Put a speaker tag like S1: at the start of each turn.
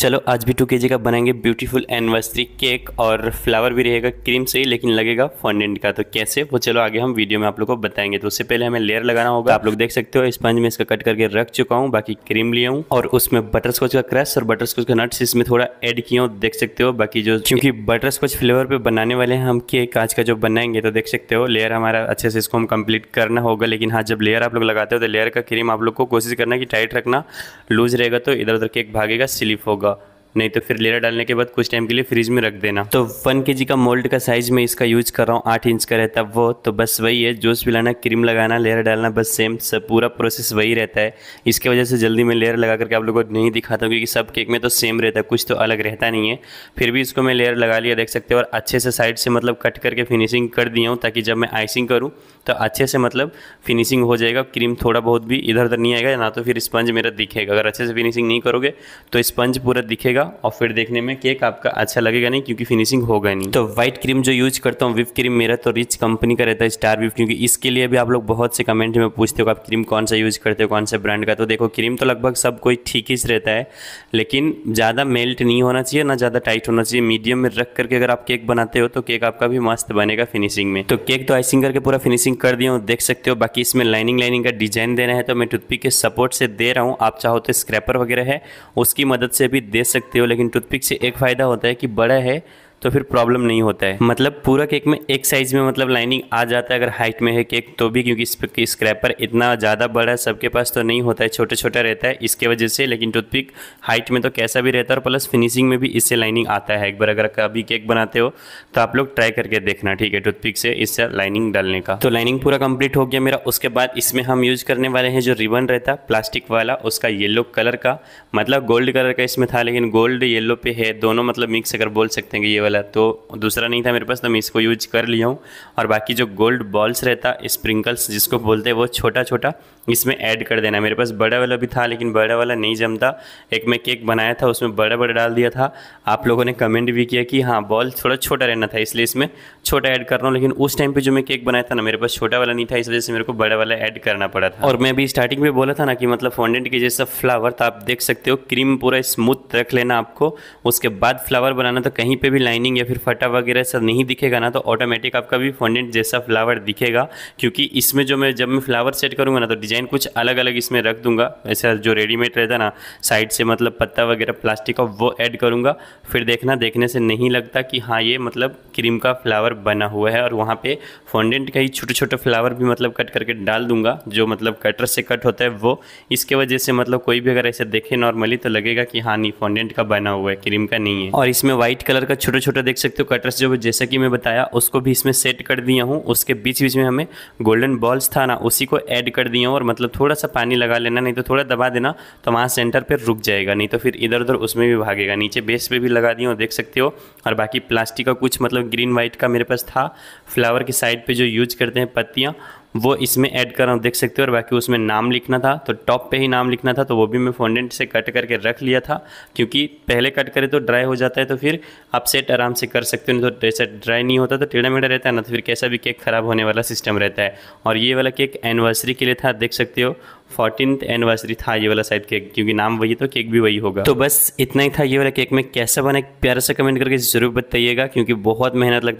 S1: चलो आज भी टू के जी का बनाएंगे ब्यूटीफुल एनिवर्सरी केक और फ्लावर भी रहेगा क्रीम से ही लेकिन लगेगा फॉन्डेंट का तो कैसे वो चलो आगे हम वीडियो में आप लोग को बताएंगे तो उससे पहले हमें लेयर लगाना होगा आप लोग देख सकते हो स्पंज में इसका कट करके रख चुका हूँ बाकी क्रीम लिया हूँ और उसमें बटर स्कॉच का क्रश और बटर स्कॉच का नट्स इसमें थोड़ा एड किया हूँ देख सकते हो बाकी जो क्योंकि बटर स्कॉच फ्लेवर पर बनाने वाले हैं हम केक आज का जो बनाएंगे तो देख सकते हो लेयर हमारा अच्छे से इसको हम कंप्लीट करना होगा लेकिन हाँ जब लेयर आप लोग लगाते हो तो लेयर का क्रीम आप लोग को कोशिश करना कि टाइट रखना लूज रहेगा तो इधर उधर केक भागेगा स्लिप होगा नहीं तो फिर लेयर डालने के बाद कुछ टाइम के लिए फ्रिज में रख देना तो वन के का मोल्ड का साइज में इसका यूज कर रहा हूँ आठ इंच का रहता वो तो बस वही है जूस पिलाना क्रीम लगाना लेयर डालना बस सेम सब पूरा प्रोसेस वही रहता है इसके वजह से जल्दी मैं लेयर लगा करके आप लोगों को नहीं दिखाता हूँ क्योंकि सब केक में तो सेम रहता है कुछ तो अलग रहता नहीं है फिर भी इसको मैं लेयर लगा लिया देख सकते हो और अच्छे से साइड से मतलब कट करके फिनिशिंग कर दिया हूँ ताकि जब मैं आइसिंग करूँ तो अच्छे से मतलब फिनिशिंग हो जाएगा क्रीम थोड़ा बहुत भी इधर उधर नहीं आएगा ना तो फिर स्पंज मेरा दिखेगा अगर अच्छे से फिनिशिंग नहीं करोगे तो स्पंज पूरा दिखेगा और फिर देखने में केक आपका अच्छा लगेगा नहीं क्योंकि फिनिशिंग होगा नहीं तो व्हाइट क्रीम जो यूज करता हूँ विप क्रीम मेरा तो रिच कंपनी का रहता है स्टार विप क्योंकि इसके लिए भी आप लोग बहुत से कमेंट में पूछते हो आप क्रीम कौन सा यूज करते हो कौन से ब्रांड का तो देखो क्रीम तो लगभग सब कोई ठीक ही रहता है लेकिन ज़्यादा मेल्ट नहीं होना चाहिए ना ज़्यादा टाइट होना चाहिए मीडियम में रख करके अगर आप केक बनाते हो तो केक आपका भी मस्त बनेगा फिनिशिंग में तो केक तो आइसिंग करके पूरा फिनिशिंग कर दिया हूँ देख सकते हो बाकी इसमें लाइनिंग लाइनिंग का डिजाइन देना है तो मैं टूथपिक के सपोर्ट से दे रहा हूँ आप चाहो तो स्क्रैपर वगैरह है उसकी मदद से भी दे सकते सकते हो लेकिन टूथपिक से एक फ़ायदा होता है कि बड़ा है तो फिर प्रॉब्लम नहीं होता है मतलब पूरा केक में एक साइज़ में मतलब लाइनिंग आ जाता है अगर हाइट में है केक तो भी क्योंकि इस स्क्रैपर इतना ज़्यादा बड़ा है सबके पास तो नहीं होता है छोटे छोटा रहता है इसके वजह से लेकिन टूथपिक हाइट में तो कैसा भी रहता है और प्लस फिनिशिंग में भी इससे लाइनिंग आता है एक बार अगर कभी केक बनाते हो तो आप लोग ट्राई करके देखना ठीक है टूथपिक से इससे लाइनिंग डालने का तो लाइनिंग पूरा कंप्लीट हो गया मेरा उसके बाद इसमें हम यूज करने वाले हैं जो रिबन रहता प्लास्टिक वाला उसका येलो कलर का मतलब गोल्ड कलर का इसमें था लेकिन गोल्ड येलो पे है दोनों मतलब मिक्स अगर बोल सकते हैं कि ये वाला तो दूसरा नहीं था मेरे पास तो मैं इसको यूज कर लिया हूँ और बाकी जो गोल्ड बॉल्स रहता स्प्रिंकल्स जिसको बोलते हैं वो छोटा छोटा इसमें ऐड कर देना मेरे पास बड़ा वाला भी था लेकिन बड़ा वाला नहीं जमता एक मैं केक बनाया था उसमें बड़ा बड़ा डाल दिया था आप लोगों ने कमेंट भी किया कि हाँ बॉल थोड़ा छोटा रहना था इसलिए इसमें छोटा ऐड कर रहा हूँ लेकिन उस टाइम पर जो मैं केक बनाया था ना मेरे पास छोटा वाला नहीं था इस वजह से मेरे को बड़ा वाला ऐड करना पड़ा था और मैं अभी स्टार्टिंग में बोला था ना कि मतलब फॉन्डेंट के जैसा फ्लावर था तो आप देख सकते हो क्रीम पूरा स्मूथ रख लेना आपको उसके बाद फ्लावर बनाना तो कहीं पर भी लाइन शाइनिंग या फिर फटा वगैरह सब नहीं दिखेगा ना तो ऑटोमेटिक आपका भी फोनडेंट जैसा फ्लावर दिखेगा क्योंकि इसमें जो मैं जब मैं फ्लावर सेट करूँगा ना तो डिज़ाइन कुछ अलग अलग इसमें रख दूंगा ऐसा जो रेडीमेड रहता ना साइड से मतलब पत्ता वगैरह प्लास्टिक का वो ऐड करूँगा फिर देखना देखने से नहीं लगता कि हाँ ये मतलब क्रीम का फ्लावर बना हुआ है और वहाँ पर फोनडेंट का ही छोटे छोटे फ्लावर भी मतलब कट करके डाल दूंगा जो मतलब कटर से कट होता है वो इसके वजह से मतलब कोई भी अगर ऐसे देखे नॉर्मली तो लगेगा कि हाँ नहीं फोनडेंट का बना हुआ है क्रीम का नहीं है और इसमें व्हाइट कलर का छोटे छोटा देख सकते हो कटर्स जो जैसा कि मैं बताया उसको भी इसमें सेट कर दिया हूँ उसके बीच बीच में हमें गोल्डन बॉल्स था ना उसी को ऐड कर दिया हूँ और मतलब थोड़ा सा पानी लगा लेना नहीं तो थोड़ा दबा देना तो वहाँ सेंटर पर रुक जाएगा नहीं तो फिर इधर उधर उसमें भी भागेगा नीचे बेस पर भी लगा दिया हूँ देख सकते हो और बाकी प्लास्टिक का कुछ मतलब ग्रीन वाइट का मेरे पास था फ्लावर के साइड पर जो यूज करते हैं पत्तियाँ वो इसमें ऐड कर रहा हूँ देख सकते हो और बाकी उसमें नाम लिखना था तो टॉप पे ही नाम लिखना था तो वो भी मैं फोनडेंट से कट करके रख लिया था क्योंकि पहले कट करें तो ड्राई हो जाता है तो फिर आप सेट आराम से कर सकते हो नहीं तो जैसे ड्राई नहीं होता तो टेढ़ा मेढ़ा रहता है ना तो फिर कैसा भी केक ख़राब होने वाला सिस्टम रहता है और ये वाला केक एनिवर्सरी के लिए था देख सकते हो फोर्टीन एनिवर्सरी था ये वाला शायद केक क्योंकि नाम वही तो केक भी वही होगा तो बस इतना ही था ये वाला केक में कैसा बना प्यारा सा कमेंट करके ज़रूर बताइएगा क्योंकि बहुत मेहनत लगता